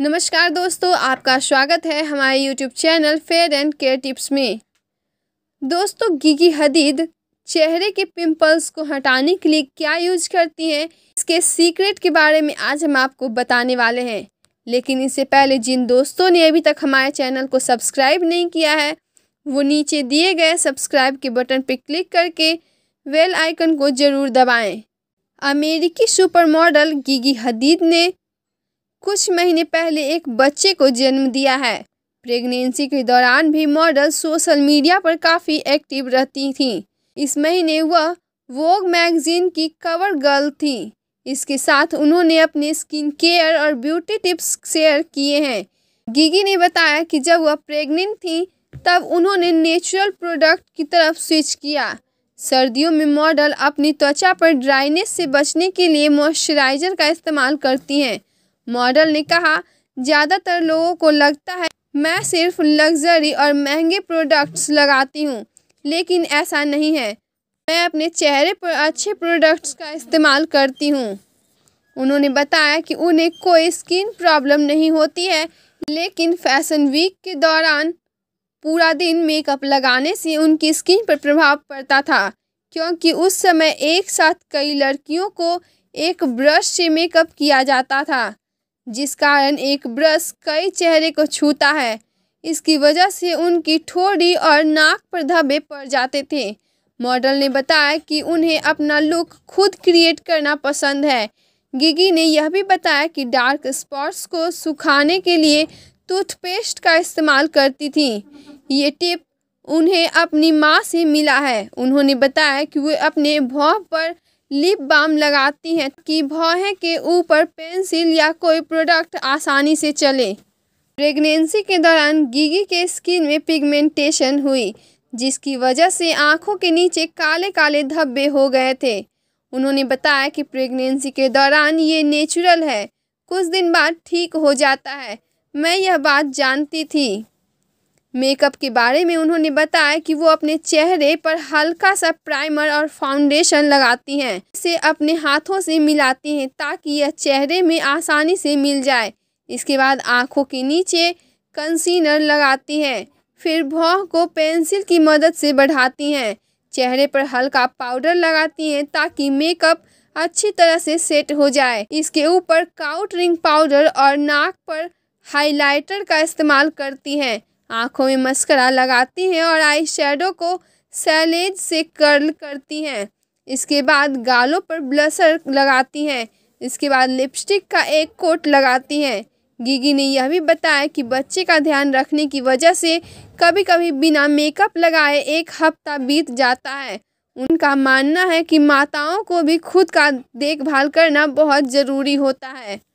नमस्कार दोस्तों आपका स्वागत है हमारे YouTube channel fair and care tips में दोस्तों गीगी हदीद चेहरे के पिंपल्स को हटाने के लिए क्या यूज करती हैं इसके सीक्रेट के बारे में आज हम आपको बताने वाले हैं लेकिन इससे पहले जिन दोस्तों ने अभी तक हमारे चैनल को सब्सक्राइब नहीं किया है वो नीचे दिए गए सब्सक्राइब के बटन पर क्लिक करके वेल आइकन को ज़रूर दबाएँ अमेरिकी सुपर मॉडल गिगी हदीद ने कुछ महीने पहले एक बच्चे को जन्म दिया है प्रेगनेंसी के दौरान भी मॉडल सोशल मीडिया पर काफ़ी एक्टिव रहती थीं इस महीने वह वोग मैगजीन की कवर गर्ल थी इसके साथ उन्होंने अपने स्किन केयर और ब्यूटी टिप्स शेयर किए हैं गिगी ने बताया कि जब वह प्रेग्नेंट थी तब उन्होंने नेचुरल प्रोडक्ट की तरफ स्विच किया सर्दियों में मॉडल अपनी त्वचा पर ड्राइनेस से बचने के लिए मॉइस्चराइजर का इस्तेमाल करती हैं मॉडल ने कहा ज़्यादातर लोगों को लगता है मैं सिर्फ लग्जरी और महंगे प्रोडक्ट्स लगाती हूँ लेकिन ऐसा नहीं है मैं अपने चेहरे पर अच्छे प्रोडक्ट्स का इस्तेमाल करती हूँ उन्होंने बताया कि उन्हें कोई स्किन प्रॉब्लम नहीं होती है लेकिन फैशन वीक के दौरान पूरा दिन मेकअप लगाने से उनकी स्किन पर प्रभाव पड़ता था क्योंकि उस समय एक साथ कई लड़कियों को एक ब्रश से मेकअप किया जाता था जिस कारण एक ब्रश कई चेहरे को छूता है इसकी वजह से उनकी ठोड़ी और नाक पर धब्बे पड़ जाते थे मॉडल ने बताया कि उन्हें अपना लुक खुद क्रिएट करना पसंद है गिगी ने यह भी बताया कि डार्क स्पॉट्स को सुखाने के लिए टूथपेस्ट का इस्तेमाल करती थी ये टिप उन्हें अपनी माँ से मिला है उन्होंने बताया कि वे अपने भाव पर लिप बाम लगाती हैं कि भौहें के ऊपर पेंसिल या कोई प्रोडक्ट आसानी से चले प्रेगनेंसी के दौरान गिगी के स्किन में पिगमेंटेशन हुई जिसकी वजह से आंखों के नीचे काले काले धब्बे हो गए थे उन्होंने बताया कि प्रेगनेंसी के दौरान ये नेचुरल है कुछ दिन बाद ठीक हो जाता है मैं यह बात जानती थी मेकअप के बारे में उन्होंने बताया कि वो अपने चेहरे पर हल्का सा प्राइमर और फाउंडेशन लगाती हैं इसे अपने हाथों से मिलाती हैं ताकि यह चेहरे में आसानी से मिल जाए इसके बाद आँखों के नीचे कंसीलर लगाती हैं फिर भौह को पेंसिल की मदद से बढ़ाती हैं चेहरे पर हल्का पाउडर लगाती हैं ताकि मेकअप अच्छी तरह से सेट हो जाए इसके ऊपर काउट रिंग पाउडर और नाक पर हाइलाइटर का इस्तेमाल करती हैं आँखों में मस्करा लगाती हैं और आई शेडो को सैलेज से कर्ल करती हैं इसके बाद गालों पर ब्लसर लगाती हैं इसके बाद लिपस्टिक का एक कोट लगाती हैं गिगी ने यह भी बताया कि बच्चे का ध्यान रखने की वजह से कभी कभी बिना मेकअप लगाए एक हफ्ता बीत जाता है उनका मानना है कि माताओं को भी खुद का देखभाल करना बहुत ज़रूरी होता है